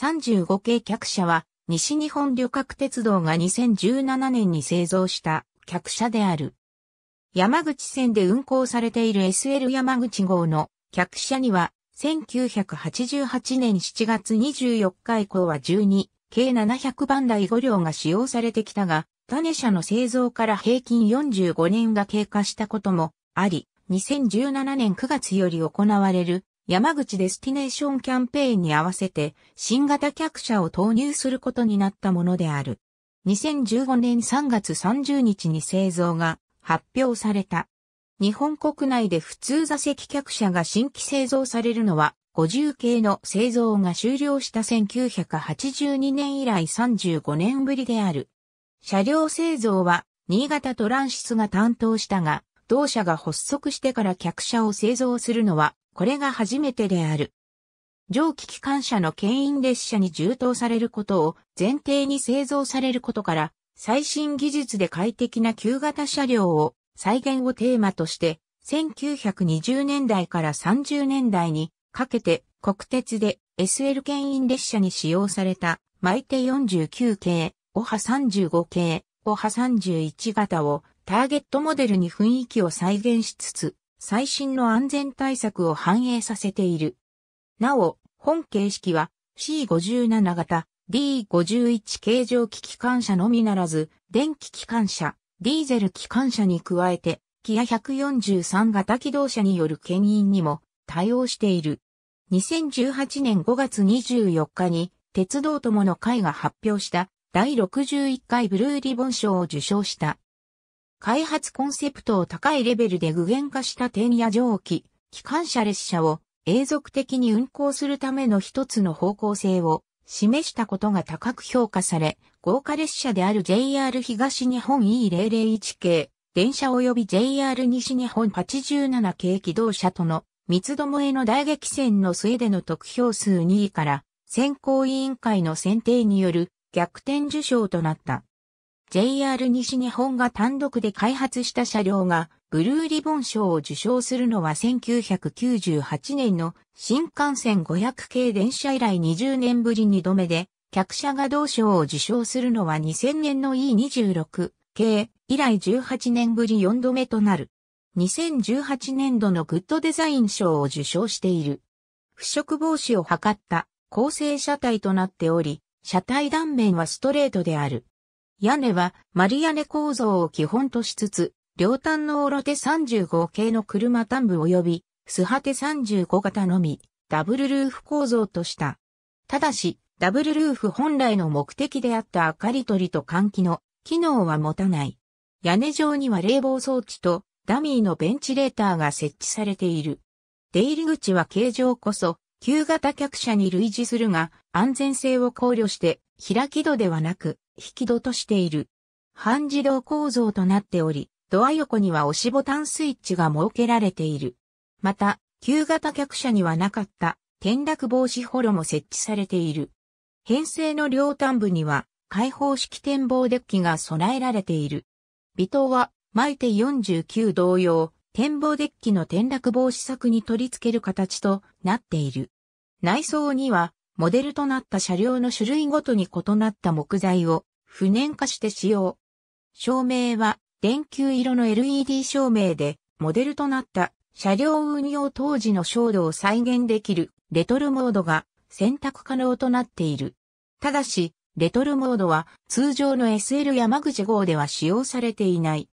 35系客車は、西日本旅客鉄道が2017年に製造した客車である。山口線で運行されている SL 山口号の客車には、1988年7月24日以降は12、k 700番台5両が使用されてきたが、種車の製造から平均45年が経過したこともあり、2017年9月より行われる山口デスティネーションキャンペーンに合わせて新型客車を投入することになったものである。2015年3月30日に製造が発表された。日本国内で普通座席客車が新規製造されるのは50系の製造が終了した1982年以来35年ぶりである。車両製造は新潟トランシスが担当したが、同社が発足してから客車を製造するのはこれが初めてである。蒸気機関車の牽引列車に充当されることを前提に製造されることから、最新技術で快適な旧型車両を再現をテーマとして、1920年代から30年代にかけて国鉄で SL 牽引列車に使用されたマイテ49系、オハ35系、オハ31型をターゲットモデルに雰囲気を再現しつつ、最新の安全対策を反映させている。なお、本形式は C57 型、D51 形状機機関車のみならず、電気機関車、ディーゼル機関車に加えて、キア143型機動車による牽引にも対応している。2018年5月24日に、鉄道友の会が発表した第61回ブルーリボン賞を受賞した開発コンセプトを高いレベルで具現化した点や蒸気、機関車列車を永続的に運行するための一つの方向性を示したことが高く評価され、豪華列車である JR 東日本 E001 系、電車及び JR 西日本87系機動車との三つどもえの大激戦の末での得票数2位から選考委員会の選定による逆転受賞となった。JR 西日本が単独で開発した車両がブルーリボン賞を受賞するのは1998年の新幹線500系電車以来20年ぶり2度目で、客車が同賞を受賞するのは2000年の E26 系以来18年ぶり4度目となる。2018年度のグッドデザイン賞を受賞している。腐食防止を図った構成車体となっており、車体断面はストレートである。屋根は丸屋根構造を基本としつつ、両端のオロテ35系の車端部及び、スハテ35型のみ、ダブルルーフ構造とした。ただし、ダブルルーフ本来の目的であった明かり取りと換気の機能は持たない。屋根上には冷房装置とダミーのベンチレーターが設置されている。出入り口は形状こそ、旧型客車に類似するが、安全性を考慮して、開き戸ではなく、引き戸としている。半自動構造となっており、ドア横には押しボタンスイッチが設けられている。また、旧型客車にはなかった転落防止ホロも設置されている。編成の両端部には開放式展望デッキが備えられている。微糖は、マイテ49同様、展望デッキの転落防止策に取り付ける形となっている。内装には、モデルとなった車両の種類ごとに異なった木材を不燃化して使用。照明は電球色の LED 照明でモデルとなった車両運用当時の照度を再現できるレトルモードが選択可能となっている。ただし、レトルモードは通常の SL 山口号では使用されていない。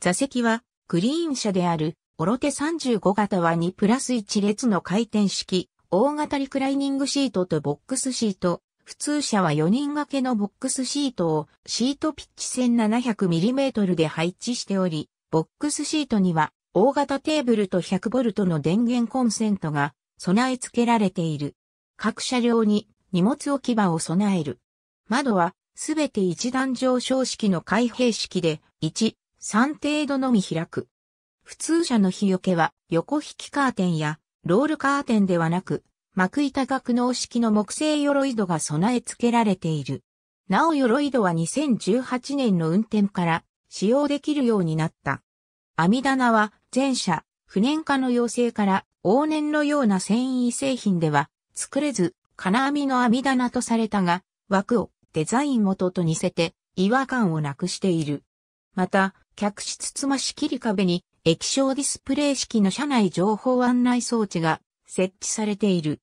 座席はグリーン車であるオロテ35型は2プラス1列の回転式、大型リクライニングシートとボックスシート、普通車は4人掛けのボックスシートをシートピッチ 1700mm で配置しており、ボックスシートには大型テーブルと 100V の電源コンセントが備え付けられている。各車両に荷物置き場を備える。窓はすべて一段上昇式の開閉式で1、3程度のみ開く。普通車の日よけは横引きカーテンやロールカーテンではなく幕板格納式の木製鎧戸が備え付けられている。なお鎧戸は2018年の運転から使用できるようになった。網棚は前者、不燃化の要請から往年のような繊維製品では作れず、金網の網棚とされたが、枠をデザイン元と似せて違和感をなくしている。また、客室つまし切り壁に液晶ディスプレイ式の車内情報案内装置が設置されている。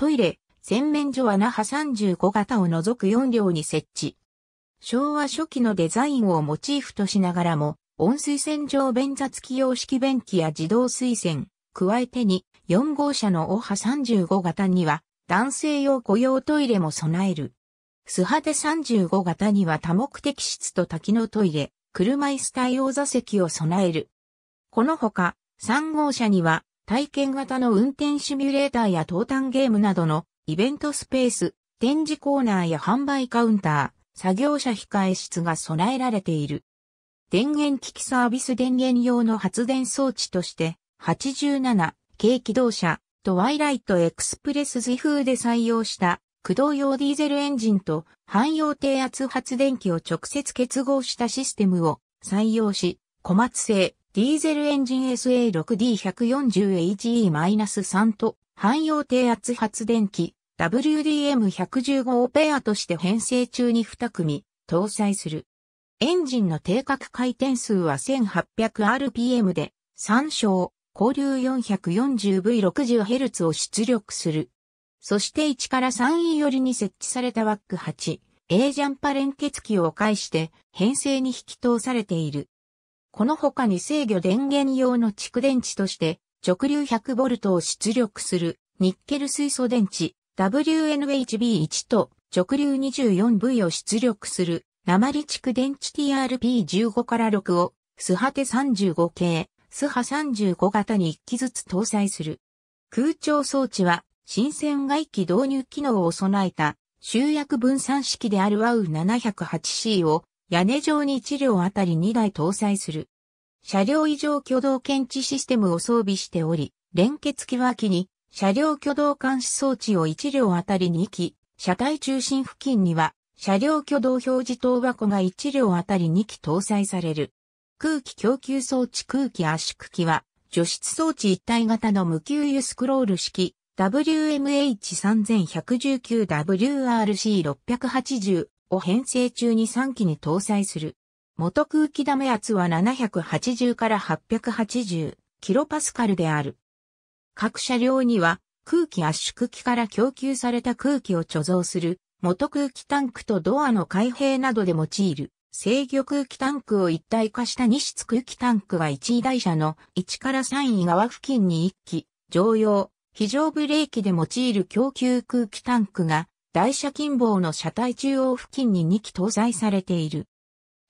トイレ、洗面所は那覇35型を除く4両に設置。昭和初期のデザインをモチーフとしながらも、温水洗浄便座付き様式便器や自動水洗、加えてに4号車のオハ35型には男性用雇用トイレも備える。素派手35型には多目的室と多機能トイレ、車椅子対応座席を備える。このほか3号車には体験型の運転シミュレーターや投炭ゲームなどのイベントスペース、展示コーナーや販売カウンター、作業者控え室が備えられている。電源機器サービス電源用の発電装置として、87、軽機動車、トワイライトエクスプレス図風で採用した駆動用ディーゼルエンジンと汎用低圧発電機を直接結合したシステムを採用し、小松製、ディーゼルエンジン SA6D140HE-3 と汎用低圧発電機 WDM115 をペアとして編成中に2組搭載する。エンジンの定格回転数は 1800rpm で参照、交流 440V60Hz を出力する。そして1から 3E 寄りに設置された WAC8、A ジャンパ連結機を介して編成に引き通されている。この他に制御電源用の蓄電池として直流 100V を出力するニッケル水素電池 WNHB1 と直流 24V を出力する鉛蓄電池 TRP15 から6をスハテ35系、スハ35型に1機ずつ搭載する。空調装置は新鮮外機導入機能を備えた集約分散式である WOW708C を屋根上に1両あたり2台搭載する。車両異常挙動検知システムを装備しており、連結機は機に、車両挙動監視装置を1両あたり2機、車体中心付近には、車両挙動表示灯箱が1両あたり2機搭載される。空気供給装置空気圧縮機は、除湿装置一体型の無給油スクロール式 WMH3119WRC680 を編成中に3機に搭載する。元空気ダメ圧は780から880キロパスカルである。各車両には空気圧縮機から供給された空気を貯蔵する元空気タンクとドアの開閉などで用いる制御空気タンクを一体化した2室空気タンクは1位台車の1から3位側付近に1機、常用、非常ブレーキで用いる供給空気タンクが台車金棒の車体中央付近に2機搭載されている。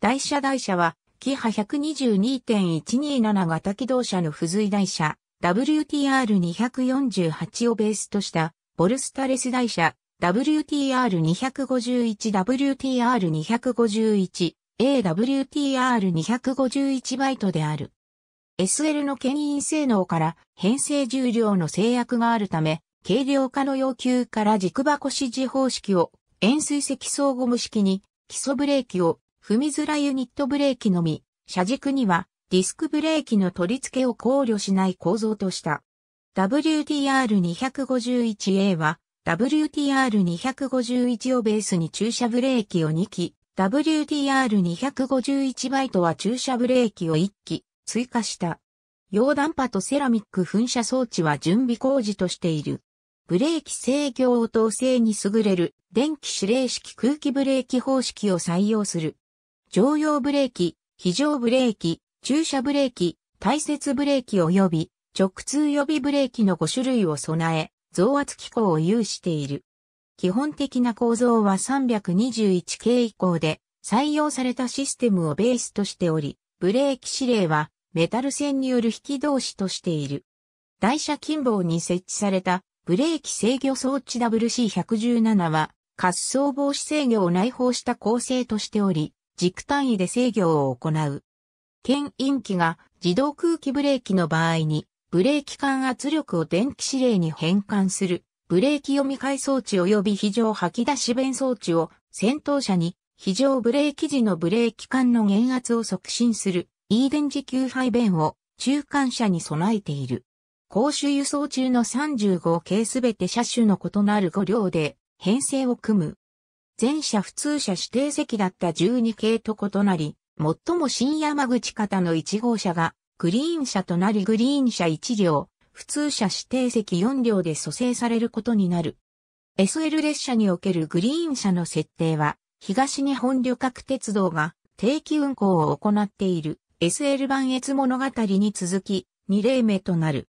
台車台車は、キハ122.127型機動車の付随台車、WTR248 をベースとした、ボルスタレス台車、WTR251、WTR251、AWTR251 バイトである。SL の牽引性能から編成重量の制約があるため、軽量化の要求から軸箱指示方式を、円錐積層ゴム式に、基礎ブレーキを、踏みづらユニットブレーキのみ、車軸には、ディスクブレーキの取り付けを考慮しない構造とした。WTR251A は WTR251 をベースに駐車ブレーキを2機、WTR251 バイトは駐車ブレーキを1機追加した。溶断波とセラミック噴射装置は準備工事としている。ブレーキ制御応答性に優れる電気指令式空気ブレーキ方式を採用する。常用ブレーキ、非常ブレーキ、駐車ブレーキ、大切ブレーキ及び直通予備ブレーキの5種類を備え、増圧機構を有している。基本的な構造は3 2 1系以降で採用されたシステムをベースとしており、ブレーキ指令はメタル線による引き同士としている。台車近傍に設置されたブレーキ制御装置 WC117 は、滑走防止制御を内包した構成としており、軸単位で制御を行う。牽引機が自動空気ブレーキの場合に、ブレーキ管圧力を電気指令に変換する、ブレーキ読み替え装置及び非常吐き出し弁装置を先頭車に、非常ブレーキ時のブレーキ管の減圧を促進する、E 電磁給配弁を中間車に備えている。公衆輸送中の35系すべて車種の異なる5両で編成を組む。全車普通車指定席だった12系と異なり、最も新山口方の1号車がグリーン車となりグリーン車1両、普通車指定席4両で蘇生されることになる。SL 列車におけるグリーン車の設定は、東日本旅客鉄道が定期運行を行っている SL 版越物語に続き2例目となる。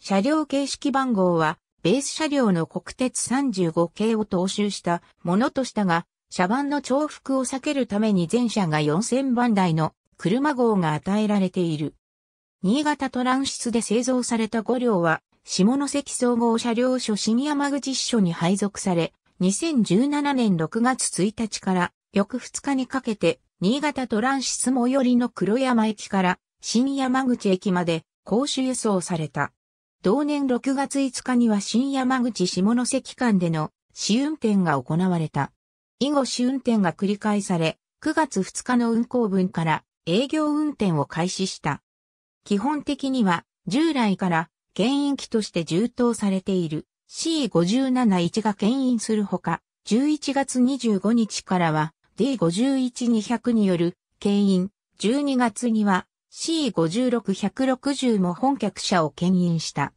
車両形式番号は、ベース車両の国鉄35系を踏襲したものとしたが、車番の重複を避けるために全車が4000番台の車号が与えられている。新潟トランシスで製造された5両は、下関総合車両所新山口支所に配属され、2017年6月1日から翌2日にかけて、新潟トランシス最寄りの黒山駅から新山口駅まで公衆輸送された。同年6月5日には新山口下関間での試運転が行われた。以後試運転が繰り返され、9月2日の運行分から営業運転を開始した。基本的には従来から牽引機として充当されている C571 が牽引するほか、11月25日からは D51200 による牽引、12月には C56-160 も本客車を牽引した。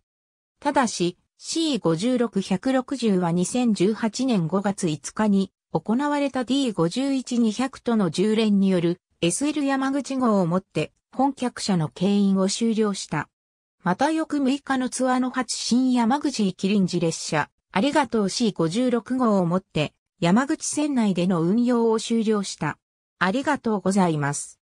ただし、C56-160 は2018年5月5日に行われた D51-200 との従連による SL 山口号をもって本客車の牽引を終了した。また翌6日のツアーの8新山口行き臨時列車、ありがとう C56 号をもって山口線内での運用を終了した。ありがとうございます。